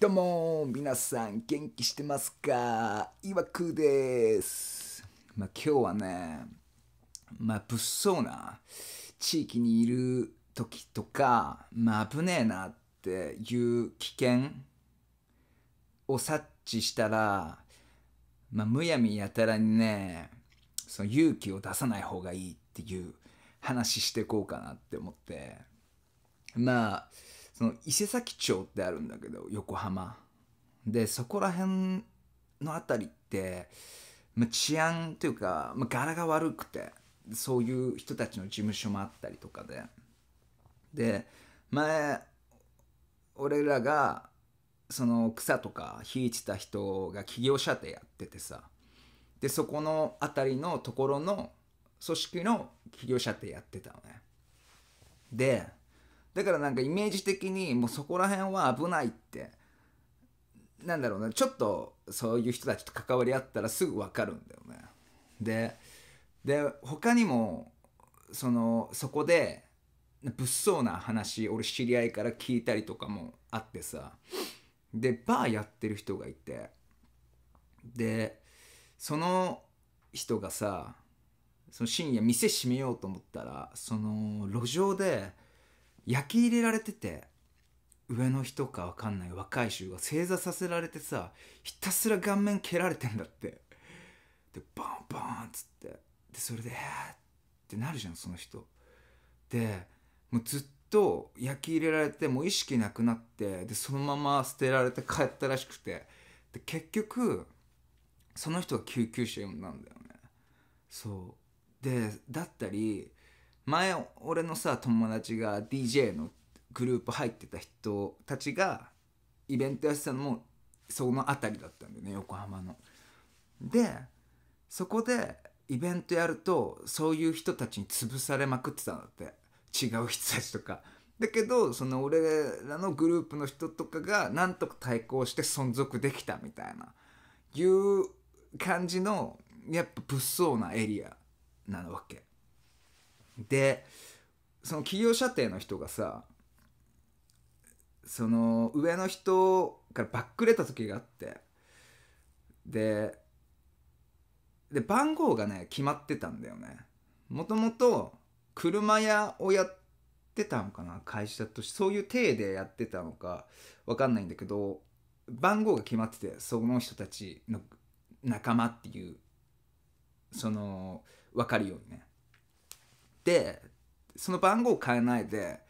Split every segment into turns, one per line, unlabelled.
どうも皆さん元気してますかいわくです。まあ、今日はね、まあ、物騒な地域にいる時とか、まあ、危ねえなっていう危険を察知したら、まあ、むやみやたらにね、その勇気を出さない方がいいっていう話してこうかなって思って、まあ、その伊勢崎町ってあるんだけど横浜でそこら辺の辺りって、まあ、治安というか、まあ、柄が悪くてそういう人たちの事務所もあったりとかでで前俺らがその草とか引いてた人が企業舎でやっててさでそこの辺りのところの組織の企業舎でやってたのねでだからなんかイメージ的にもうそこら辺は危ないってなんだろうなちょっとそういう人たちと関わり合ったらすぐ分かるんだよね。でで他にもそのそこで物騒な話俺知り合いから聞いたりとかもあってさでバーやってる人がいてでその人がさその深夜店閉めようと思ったらその路上で。焼き入れられてて上の人か分かんない若い衆が正座させられてさひたすら顔面蹴られてんだってでバンバンっつってでそれで「えー、ってなるじゃんその人でもうずっと焼き入れられてもう意識なくなってでそのまま捨てられて帰ったらしくてで結局その人が救急車呼んだんだよねそうでだったり前俺のさ友達が DJ のグループ入ってた人たちがイベントやってたのもその辺りだったんだよね横浜の。でそこでイベントやるとそういう人たちに潰されまくってたんだって違う人たちとか。だけどその俺らのグループの人とかがなんとか対抗して存続できたみたいないう感じのやっぱ物騒なエリアなわけ。でその企業舎弟の人がさその上の人からバックれた時があってでで番号がね決まってたんだよねもともと車屋をやってたのかな会社としてそういう体でやってたのか分かんないんだけど番号が決まっててその人たちの仲間っていうその分かるようにねってその番号変えないで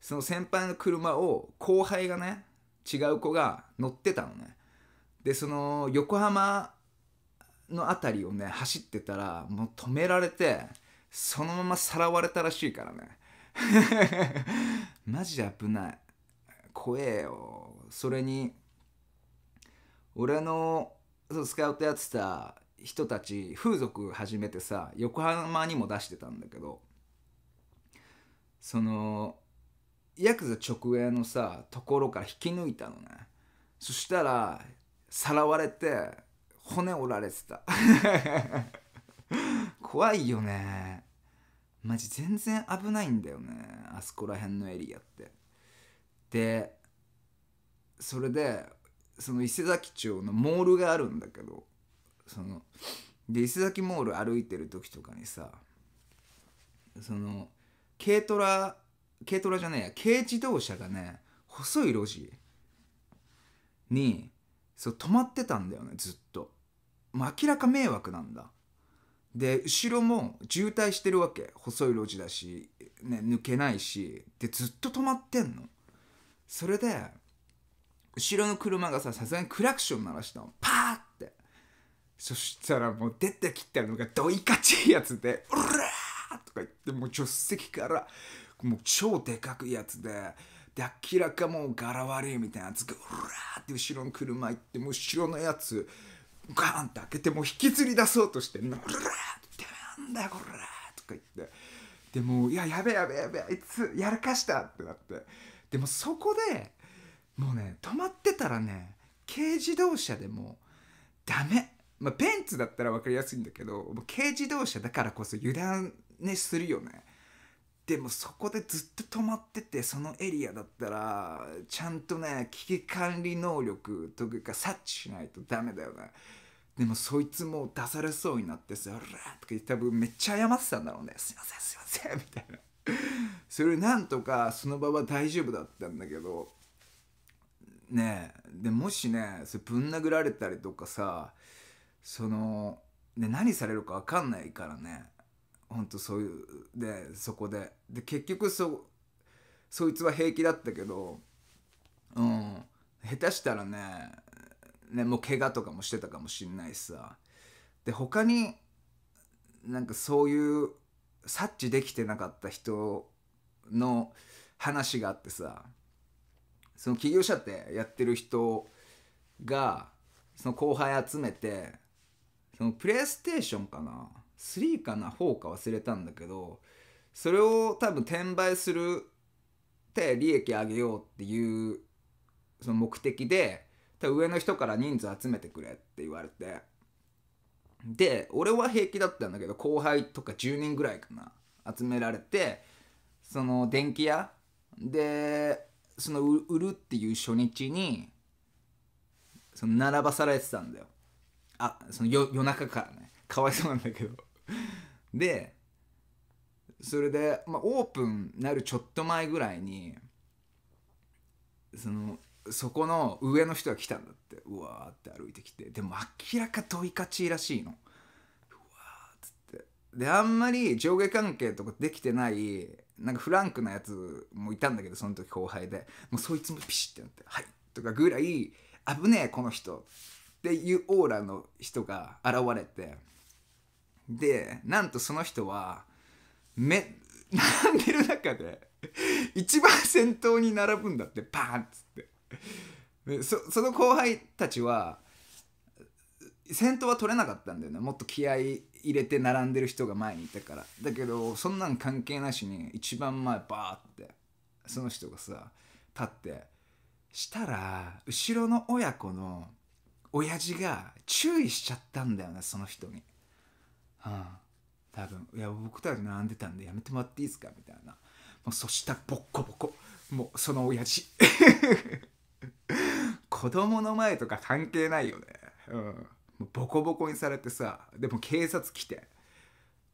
その先輩の車を後輩がね違う子が乗ってたのねでその横浜の辺りをね走ってたらもう止められてそのままさらわれたらしいからね マジで危ない怖えよそれに俺のそのスカウトやってた人たち風俗始めてさ横浜にも出してたんだけどそのヤクザ直営のさところから引き抜いたのねそしたらさらわれて骨折られてた 怖いよねマジ全然危ないんだよねあそこら辺のエリアってでそれでその伊勢崎町のモールがあるんだけどそので伊勢崎モール歩いてる時とかにさその軽トラ軽トラじゃねえや軽自動車がね細い路地にそう止まってたんだよねずっともう明らか迷惑なんだで後ろも渋滞してるわけ細い路地だし、ね、抜けないしでずっと止まってんのそれで後ろの車がささすがにクラクション鳴らしたのパーってそしたらもう出てきてるのがドイカちーやつで「うるってもう助手席からもう超でかくやつでで明らかもう柄悪いみたいなやつがうらーって後ろの車行ってもう後ろのやつガーンって開けてもう引きずり出そうとして「うらーってなんだよこら!」とか言ってでもう「いややべやべやべあいつやらかした!」ってなってでもそこでもうね止まってたらね軽自動車でもダメまあ、ベンツだったら分かりやすいんだけど軽自動車だからこそ油断ねするよねでもそこでずっと止まっててそのエリアだったらちゃんとね危機管理能力とか察知しないとダメだよねでもそいつも出されそうになってさ「ら」とか言っ多分めっちゃ謝ってたんだろうね「すいませんすいません」みたいなそれなんとかその場は大丈夫だったんだけどねえでもしねそれぶん殴られたりとかさその、ね、何されるか分かんないからね本当そういうでそこでで結局そそいつは平気だったけどうん下手したらねねもう怪我とかもしてたかもしんないしさで他になんかそういう察知できてなかった人の話があってさその起業者ってやってる人がその後輩集めてそのプレイステーションかな3かな4か忘れたんだけどそれを多分転売するって利益上げようっていうその目的で上の人から人数集めてくれって言われてで俺は平気だったんだけど後輩とか10人ぐらいかな集められてその電気屋でその売るっていう初日にその並ばされてたんだよあその夜中からねかわいそうなんだけどでそれで、まあ、オープンなるちょっと前ぐらいにそのそこの上の人が来たんだってうわーって歩いてきてでも明らか問い勝ちらしいのうわーっつってであんまり上下関係とかできてないなんかフランクなやつもいたんだけどその時後輩でもうそいつもピシッてなって「はい」とかぐらい「危ねえこの人」っていうオーラの人が現れて。でなんとその人はめ並 んでる中で一番先頭に並ぶんだってパーンっつってそその後輩たちは先頭は取れなかったんだよねもっと気合い入れて並んでる人が前にいたからだけどそんなん関係なしに一番前バーってその人がさ立ってしたら後ろの親子の親父が注意しちゃったんだよねその人に。ああ多分いや僕たち並んでたんでやめてもらっていいですかみたいなもうそしたらボッコボコもうその親父 子供の前とか関係ないよねうんボコボコにされてさでも警察来て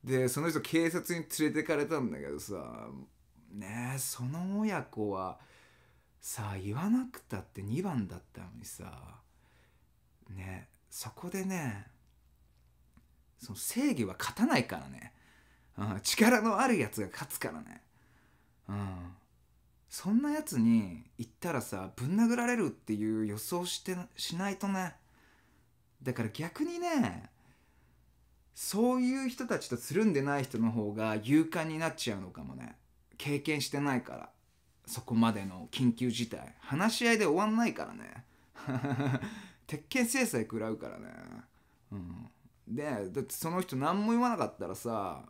でその人警察に連れてかれたんだけどさねえその親子はさあ言わなくたって2番だったのにさねそこでねその正義は勝たないからね、うん、力のあるやつが勝つからね、うん、そんなやつに行ったらさぶん殴られるっていう予想してしないとねだから逆にねそういう人たちとつるんでない人の方が勇敢になっちゃうのかもね経験してないからそこまでの緊急事態話し合いで終わんないからね 鉄拳制裁食らうからねうんでだってその人何も言わなかったらさ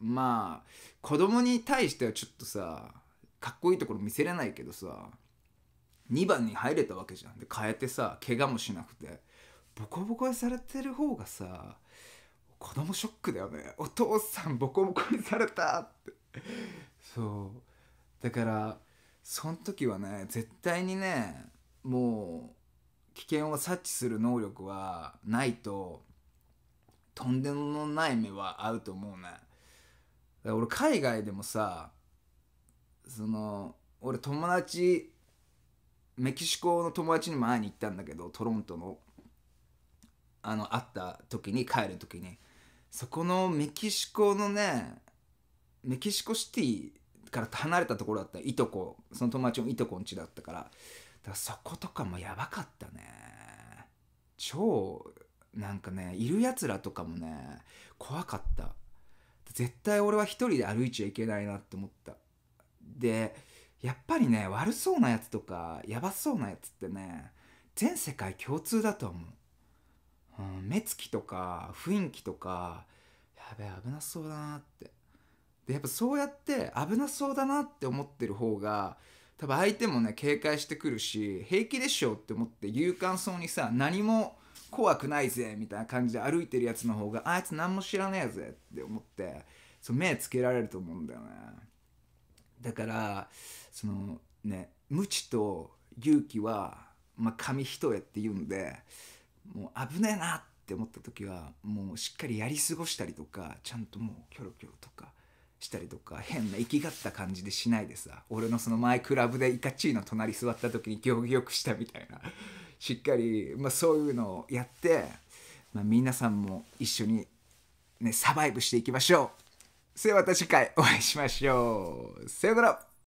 まあ子供に対してはちょっとさかっこいいところ見せれないけどさ2番に入れたわけじゃんで変えてさ怪我もしなくてボコボコにされてる方がさ子供ショックだよねお父さんボコボコにされたってそうだからその時はね絶対にねもう危険を察知する能力はないととんでもない目は合うと思うね。俺海外でもさその俺友達メキシコの友達にも会いに行ったんだけどトロントのあの会った時に帰る時にそこのメキシコのねメキシコシティから離れたところだったいとこその友達のいとこんちだったからだからそことかもやばかったね超なんかねいるやつらとかもね怖かった絶対俺は一人で歩いちゃいけないなって思ったでやっぱりね悪そうなやつとかやばそうなやつってね全世界共通だと思う、うん、目つきとか雰囲気とかやべえ危なそうだなってでやっぱそうやって危なそうだなって思ってる方が多分相手もね警戒してくるし平気でしょって思って勇敢そうにさ何も怖くないぜみたいな感じで歩いてるやつの方があいつ何も知らねえぜって思ってそう目つけられると思うんだよねだからそのね無知と勇気は、まあ、紙一重っていうんでもう危ねえなって思った時はもうしっかりやり過ごしたりとかちゃんともうキョロキョロとかしたりとか変な行きがった感じでしないでさ俺のその前クラブでイカチーの隣座った時に行儀よくしたみたいなしっかり、まあ、そういうのをやって、まあ、皆さんも一緒に、ね、サバイブしていきましょう。それではまた次回お会いしましょう。さよなら